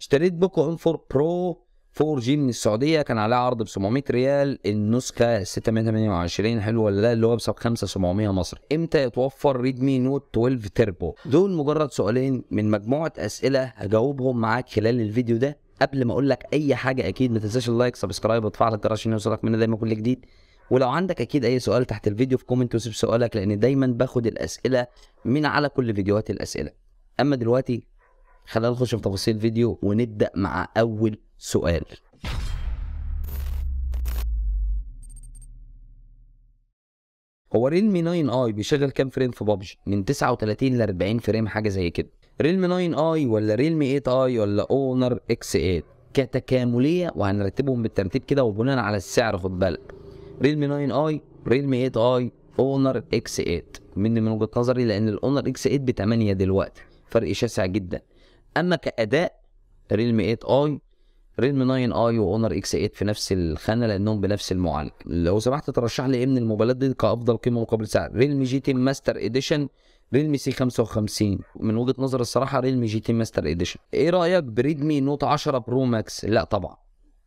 اشتريت بوكو ام 4 برو 4 جي من السعوديه كان عليها عرض ب 700 ريال النسخه 628 حلوه ولا لا اللي هو ب 5700 مصري امتى يتوفر ريدمي نوت 12 تربو دول مجرد سؤالين من مجموعه اسئله هجاوبهم معاك خلال الفيديو ده قبل ما اقول لك اي حاجه اكيد ما تنساش اللايك سبسكرايب وتفعل الجرس عشان يوصلك مننا دايما كل جديد ولو عندك اكيد اي سؤال تحت الفيديو في كومنت وسيب سؤالك لان دايما باخد الاسئله من على كل فيديوهات الاسئله اما دلوقتي خلينا نخش في تفاصيل الفيديو ونبدا مع اول سؤال هو ريلمي 9 اي بيشغل كام فريم في بابجي من 39 ل 40 فريم حاجه زي كده ريلمي 9 اي ولا ريلمي 8 اي ولا اونر اكس 8 كتكامليه وهنرتبهم بالترتيب كده وبناء على السعر خد بالك ريلمي 9 اي ريلمي 8 اي اونر اكس 8 من من وجهه نظري لان الاونر اكس 8 ب 8 دلوقتي فرق شاسع جدا اما كاداء ريلم 8 اي ريلم 9 اي واونر اكس 8 في نفس الخانه لانهم بنفس المعالج لو سمحت ترشح لي ايه من الموبايلات دي كافضل قيمه مقابل سعر ريلم جي تي ماستر اديشن ريلمي سي 55 من وجهه نظر الصراحه ريلمي جي تي ماستر اديشن ايه رايك بريدمي نوت 10 برو ماكس لا طبعا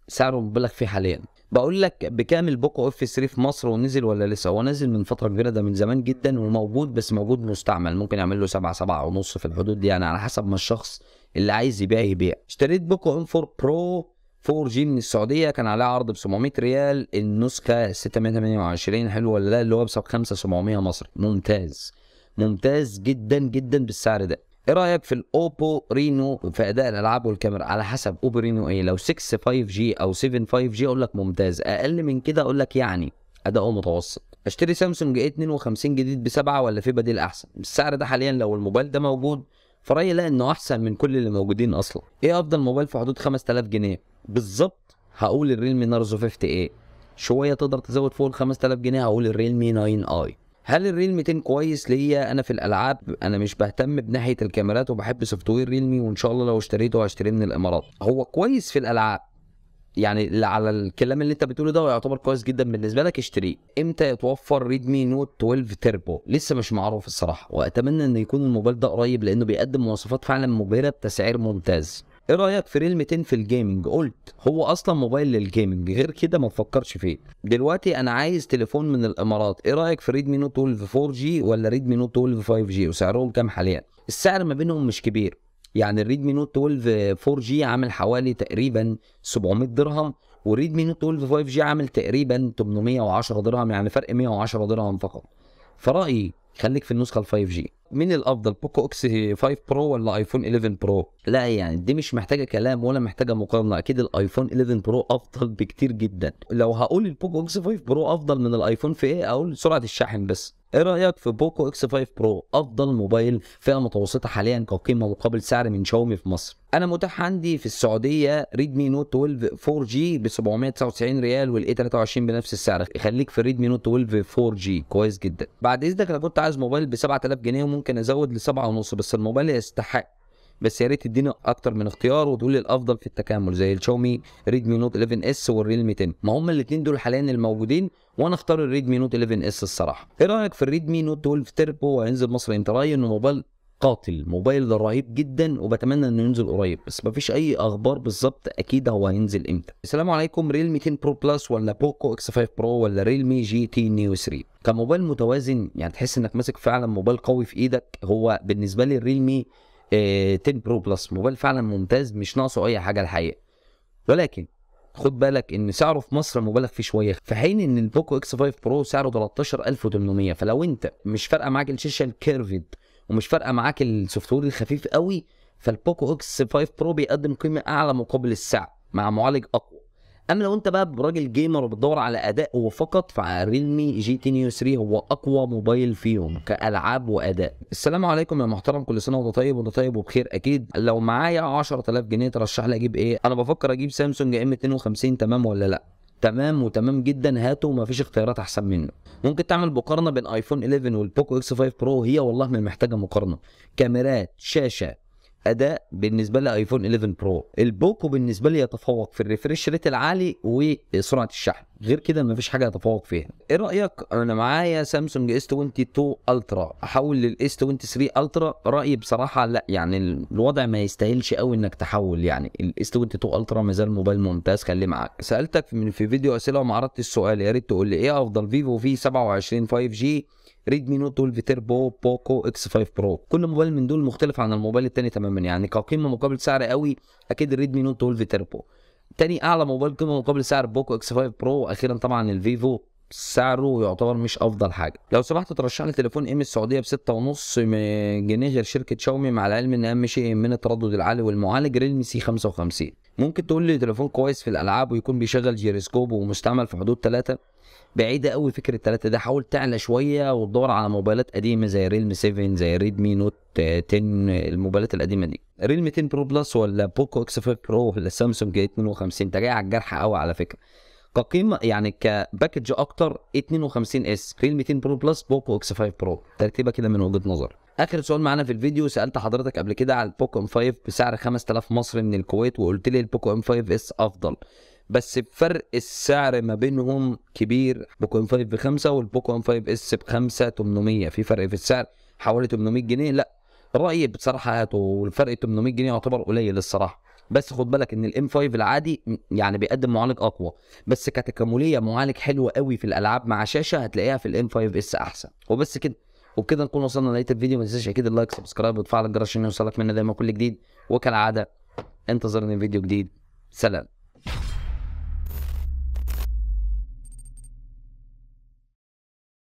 سعره مبالغ فيه حاليا بقول لك بكام البوكو اف 3 في مصر ونزل ولا لسه هو نازل من فتره كبيره ده من زمان جدا وموجود بس موجود مستعمل ممكن يعمل له 7 7 ونص في الحدود دي يعني على حسب ما الشخص اللي عايز يبيع يبيع اشتريت بوكو ام 4 برو 4 جي من السعوديه كان عليه عرض ب 700 ريال النسخه 628 حلو ولا لا اللي هو ب 5700 مصري ممتاز ممتاز جدا جدا بالسعر ده ايه رايك في الاوبو رينو في اداء الالعاب والكاميرا على حسب اوبو رينو ايه لو 6 5 جي او 7 5 جي اقول لك ممتاز اقل من كده اقول لك يعني اداؤه متوسط اشتري سامسونج اي 52 جديد بسبعة ولا في بديل احسن السعر ده حاليا لو الموبايل ده موجود فرايي لا انه احسن من كل اللي موجودين اصلا ايه افضل موبايل في حدود 5000 جنيه بالظبط هقول الريلمي نارزو 50 ايه شويه تقدر تزود فوق ال 5000 جنيه هقول الريلمي 9 اي هل الريلمي 10 كويس ليا انا في الالعاب انا مش بهتم بناحيه الكاميرات وبحب سوفت وير ريلمي وان شاء الله لو اشتريته هشتريه من الامارات هو كويس في الالعاب يعني اللي على الكلام اللي انت بتقوله ده يعتبر كويس جدا بالنسبه لك اشتريه امتى يتوفر ريدمي نوت 12 تيربو لسه مش معروف الصراحه واتمنى ان يكون الموبايل ده قريب لانه بيقدم مواصفات فعلا مبهره بتسعير ممتاز ايه رايك في ريل 200 في الجيمنج قلت هو اصلا موبايل للجيمنج غير كده ما تفكرش فيه دلوقتي انا عايز تليفون من الامارات ايه رايك في ريدمي نوت 12 4G ولا ريدمي نوت 12 5G وسعرهم كام حاليا السعر ما بينهم مش كبير يعني الريدمي نوت 12 4G عامل حوالي تقريبا 700 درهم وريدمي نوت 12 5G عامل تقريبا 810 درهم يعني فرق 110 درهم فقط فرأيي خليك في النسخة ال 5G مين الافضل بوكو اكس 5 برو ولا ايفون 11 برو لا يعني دي مش محتاجه كلام ولا محتاجه مقارنه اكيد الايفون 11 برو افضل بكتير جدا لو هقول البوكو اكس 5 برو افضل من الايفون في ايه اقول سرعه الشحن بس ايه رايك في بوكو اكس 5 برو افضل موبايل فئه متوسطه حاليا كقيمه مقابل سعر من شاومي في مصر انا متاح عندي في السعوديه ريدمي نوت 12 4 جي ب 799 ريال والاي 23 بنفس السعر خليك في ريدمي نوت 12 4 جي كويس جدا بعد اذنك انا كنت عايز موبايل ب 7000 جنيه وممكن ازود ل 7 ونص بس الموبايل يستحق بس يا ريت تديني اكتر من اختيار وتقول الافضل في التكامل زي الشاومي ريدمي نوت 11 اس والريلمي 10 ما هم الاثنين دول حاليا الموجودين وانا اختار الريدمي نوت 11 اس الصراحه ايه رايك في الريدمي نوت 12 تربو هينزل مصر امتى راي انه موبايل قاتل موبايل ده رهيب جدا وبتمنى انه ينزل قريب بس مفيش اي اخبار بالظبط اكيد هو هينزل امتى السلام عليكم ريلمي 10 برو بلس ولا بوكو اكس 5 برو ولا ريلمي جي تي نيو 3 كموبايل متوازن يعني تحس انك ماسك فعلا موبايل قوي في ايدك هو بالنسبه لي الريلمي 10 آه، برو بلس موبايل فعلا ممتاز مش ناقصه اي حاجه الحقيقه ولكن خد بالك ان سعره في مصر مبالغ فيه شويه في حين ان البوكو اكس 5 برو سعره 13800 فلو انت مش فارقه معاك الشاشه الكيرفد ومش فارقه معاك السوفت وير الخفيف قوي فالبوكو اكس 5 برو بيقدم قيمه اعلى مقابل السعر مع معالج اقوى اما لو انت بقى راجل جيمر وبتدور على اداء وفقط فريلمي جي تي نيو 3 هو اقوى موبايل فيهم كالعاب واداء السلام عليكم يا محترم كل سنه وانت طيب وانت طيب وبخير اكيد لو معايا 10000 جنيه ترشح لي اجيب ايه انا بفكر اجيب سامسونج ام 52 تمام ولا لا تمام وتمام جدا هاته ومفيش اختيارات احسن منه ممكن تعمل مقارنه بين ايفون 11 والبوكو اكس 5 برو هي والله ما محتاجه مقارنه كاميرات شاشه اداء بالنسبه لي ايفون 11 برو البوكو بالنسبه لي يتفوق في الريفرش ريت العالي وسرعه الشحن غير كده مفيش حاجه يتفوق فيها ايه رايك انا معايا سامسونج اس 22 الترا احول للاس 23 الترا رايي بصراحه لا يعني الوضع ما يستاهلش قوي انك تحول يعني الاس 22 الترا ما زال موبايل ممتاز خليه معاك سالتك من في فيديو اسئله وما عرضتش السؤال يا ريت تقول لي ايه افضل فيفو في 27 5 جي ريدمي نوت 12 تيربو بوكو اكس 5 برو كل موبايل من دول مختلف عن الموبايل التاني تماما يعني كقيمه مقابل سعر قوي اكيد الريدمي نوت 12 تيربو تاني اعلى موبايل قيمه مقابل سعر بوكو اكس 5 برو واخيرا طبعا الفيفو سعره يعتبر مش افضل حاجه لو سمحت ترشح لي تليفون ام السعوديه ب 6.5 جنيه غير شركه شاومي مع العلم ان اهم شيء من التردد العالي والمعالج ريلمي سي 55 ممكن تقول لي تليفون كويس في الالعاب ويكون بيشغل جيروسكوب ومستعمل في حدود 3 بعيده قوي فكره الثلاثه ده حاول تعلى شويه وتدور على موبايلات قديمه زي ريلم 7 زي ريدمي نوت 10 الموبايلات القديمه دي ريلم 10 برو بلس ولا بوكو اكس 5 برو ولا سامسونج 52 انت جاي على الجرح قوي على فكره كقيمه يعني كباكج اكتر 52 اس ريل 200 برو بلس بوكو اكس 5 برو ترتيبه كده من وجهه نظر اخر سؤال معانا في الفيديو سالت حضرتك قبل كده على البوكو ام 5 بسعر 5000 مصري من الكويت وقلت لي البوكو ام 5 اس افضل بس بفرق السعر ما بينهم كبير بوكو ام 5 بخمسه والبوكو ام 5 اس بخمسه 800 في فرق في السعر حوالي 800 جنيه لا رايي بصراحه هاته والفرق 800 جنيه يعتبر قليل الصراحه بس خد بالك ان الام 5 العادي يعني بيقدم معالج اقوى بس كتكامليه معالج حلو قوي في الالعاب مع شاشه هتلاقيها في الام 5 اس احسن وبس كده وبكده نكون وصلنا لنهايه الفيديو ما تنساش اكيد اللايك سبسكرايب وتفعل الجرس عشان يوصلك منا دايما كل جديد وكالعاده انتظرني فيديو جديد سلام